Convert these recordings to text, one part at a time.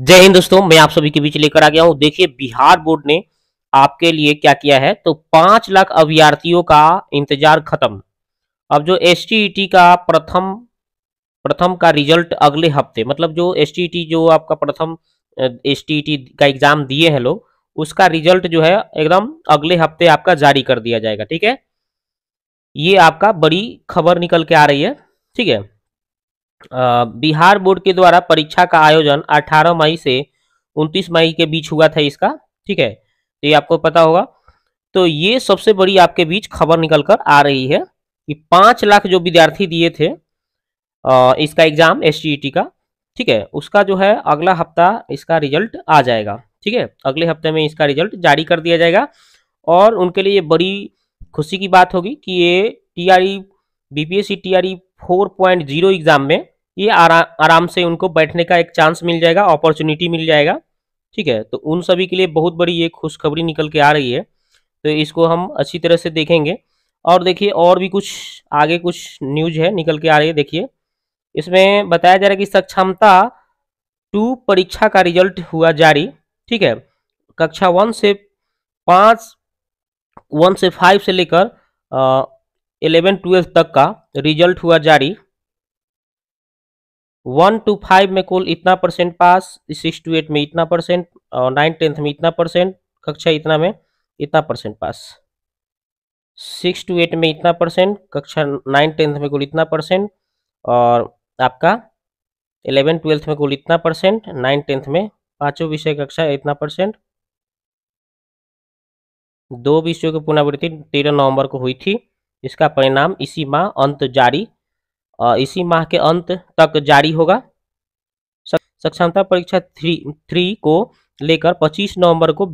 जय हिंद दोस्तों मैं आप सभी के बीच लेकर आ गया हूं देखिए बिहार बोर्ड ने आपके लिए क्या किया है तो पांच लाख अभ्यार्थियों का इंतजार खत्म अब जो एस e का प्रथम प्रथम का रिजल्ट अगले हफ्ते मतलब जो एस e जो आपका प्रथम एस e का एग्जाम दिए हैं लोग उसका रिजल्ट जो है एकदम अगले हफ्ते आपका जारी कर दिया जाएगा ठीक है ये आपका बड़ी खबर निकल के आ रही है ठीक है बिहार बोर्ड के द्वारा परीक्षा का आयोजन 18 मई से 29 मई के बीच हुआ था इसका ठीक है तो ये आपको पता होगा तो ये सबसे बड़ी आपके बीच खबर निकल कर आ रही है कि पांच लाख जो विद्यार्थी दिए थे इसका एग्जाम एस का ठीक है उसका जो है अगला हफ्ता इसका रिजल्ट आ जाएगा ठीक है अगले हफ्ते में इसका रिजल्ट जारी कर दिया जाएगा और उनके लिए बड़ी खुशी की बात होगी कि ये T R E B P S C T R E four point zero exam में ये आरा, आराम से उनको बैठने का एक चांस मिल जाएगा अपॉर्चुनिटी मिल जाएगा ठीक है तो उन सभी के लिए बहुत बड़ी ये खुशखबरी निकल के आ रही है तो इसको हम अच्छी तरह से देखेंगे और देखिए और भी कुछ आगे कुछ न्यूज है निकल के आ रही है देखिए इसमें बताया जा रहा है कि सक्षमता टू परीक्षा का रिजल्ट हुआ जारी ठीक है कक्षा वन से पाँच वन से फाइव से लेकर इलेवन ट्वेल्थ तक का रिजल्ट हुआ जारी वन टू फाइव में कुल इतना percent pass six to eight में इतना परसेंट और नाइन टेंथ में इतना परसेंट कक्षा इतना में इतना percent pass six to eight में इतना परसेंट कक्षा नाइन टेंथ में कुल इतना परसेंट और आपका इलेवन ट्वेल्थ में कुल इतना परसेंट नाइन टेंथ में पांचों विषय कक्षा इतना परसेंट दो विषयों की पुनरावृत्ति तेरह नवंबर को हुई थी इसका परिणाम इसी माह अंत जारी इसी माह के अंत तक जारी होगा सक्षमता परीक्षा थ्री थ्री को लेकर 25 नवंबर को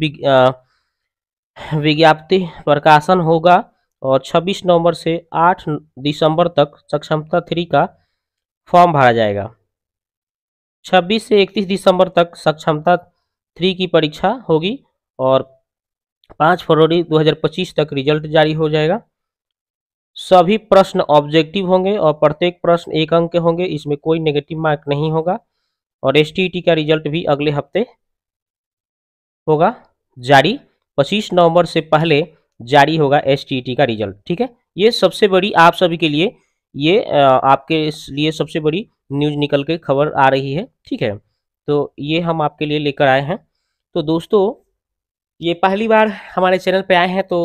विज्ञप्ति प्रकाशन होगा और 26 नवंबर से 8 दिसंबर तक सक्षमता थ्री का फॉर्म भरा जाएगा 26 से 31 दिसंबर तक सक्षमता थ्री की परीक्षा होगी और 5 फरवरी 2025 तक रिजल्ट जारी हो जाएगा सभी प्रश्न ऑब्जेक्टिव होंगे और प्रत्येक प्रश्न एक अंक के होंगे इसमें कोई नेगेटिव मार्क नहीं होगा और एस का रिजल्ट भी अगले हफ्ते होगा जारी 25 नवंबर से पहले जारी होगा एस का रिजल्ट ठीक है ये सबसे बड़ी आप सभी के लिए ये आपके लिए सबसे बड़ी न्यूज निकल के खबर आ रही है ठीक है तो ये हम आपके लिए लेकर आए हैं तो दोस्तों ये पहली बार हमारे चैनल पे आए हैं तो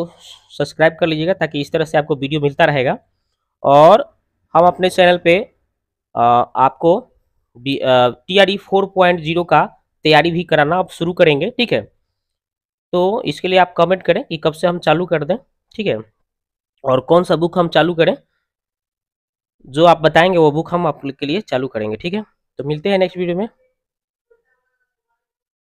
सब्सक्राइब कर लीजिएगा ताकि इस तरह से आपको वीडियो मिलता रहेगा और हम अपने चैनल पे आ, आपको T R E four point zero का तैयारी भी कराना आप शुरू करेंगे ठीक है तो इसके लिए आप कमेंट करें कि कब से हम चालू कर दें ठीक है और कौन सा बुक हम चालू करें जो आप बताएंगे वो बुक हम आपके लिए चालू करेंगे ठीक है तो मिलते हैं नेक्स्ट वीडियो में